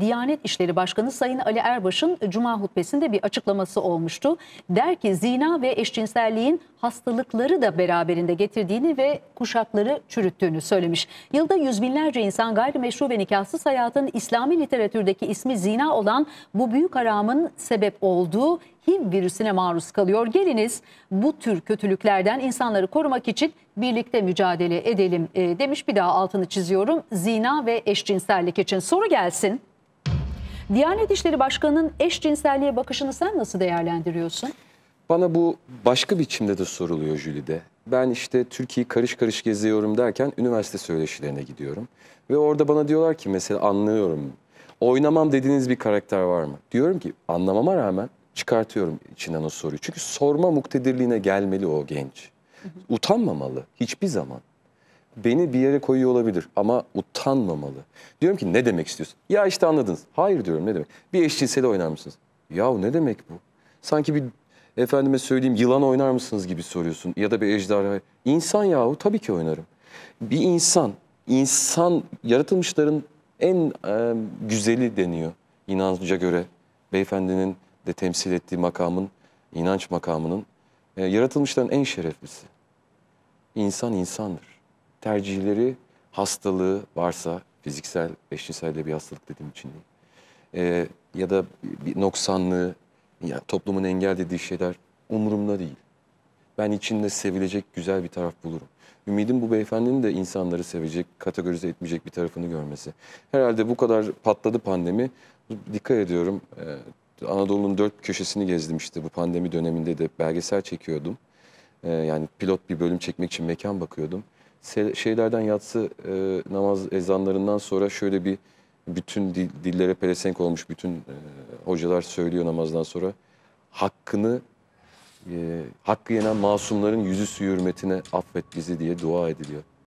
Diyanet İşleri Başkanı Sayın Ali Erbaş'ın Cuma hutbesinde bir açıklaması olmuştu. Der ki zina ve eşcinselliğin hastalıkları da beraberinde getirdiğini ve kuşakları çürüttüğünü söylemiş. Yılda yüz binlerce insan gayrimeşru ve nikahsız hayatın İslami literatürdeki ismi zina olan bu büyük haramın sebep olduğu HIV virüsüne maruz kalıyor. Geliniz bu tür kötülüklerden insanları korumak için birlikte mücadele edelim e, demiş. Bir daha altını çiziyorum. Zina ve eşcinsellik için soru gelsin. Diyanet İşleri Başkanı'nın eşcinselliğe bakışını sen nasıl değerlendiriyorsun? Bana bu başka biçimde de soruluyor Jülide. Ben işte Türkiye'yi karış karış geziyorum derken üniversite söyleşilerine gidiyorum. Ve orada bana diyorlar ki mesela anlıyorum. Oynamam dediğiniz bir karakter var mı? Diyorum ki anlamama rağmen çıkartıyorum içinden o soruyu. Çünkü sorma muktedirliğine gelmeli o genç. Utanmamalı hiçbir zaman beni bir yere koyuyor olabilir ama utanmamalı. Diyorum ki ne demek istiyorsun? Ya işte anladınız. Hayır diyorum ne demek? Bir eşcinsel oynar mısınız? Yahu ne demek bu? Sanki bir efendime söyleyeyim yılan oynar mısınız gibi soruyorsun ya da bir ejderha. İnsan yahu tabii ki oynarım. Bir insan, insan yaratılmışların en e, güzeli deniyor inanca göre. Beyefendinin de temsil ettiği makamın, inanç makamının e, yaratılmışların en şereflisi. İnsan insandır tercihleri hastalığı varsa fiziksel, eşcinsel de bir hastalık dediğim için değil. Ee, ya da bir noksanlığı, yani toplumun engel dediği şeyler umurumda değil. Ben içinde sevilecek güzel bir taraf bulurum. Ümidim bu beyefendinin de insanları sevecek, kategorize etmeyecek bir tarafını görmesi. Herhalde bu kadar patladı pandemi. Dikkat ediyorum. Ee, Anadolu'nun dört köşesini gezdim işte bu pandemi döneminde de belgesel çekiyordum. Ee, yani pilot bir bölüm çekmek için mekan bakıyordum şeylerden yatsı e, namaz ezanlarından sonra şöyle bir bütün dillere pelesenk olmuş bütün e, hocalar söylüyor namazdan sonra hakkını e, hakkı yenen masumların yüzü suyu hürmetine affet bizi diye dua ediliyor.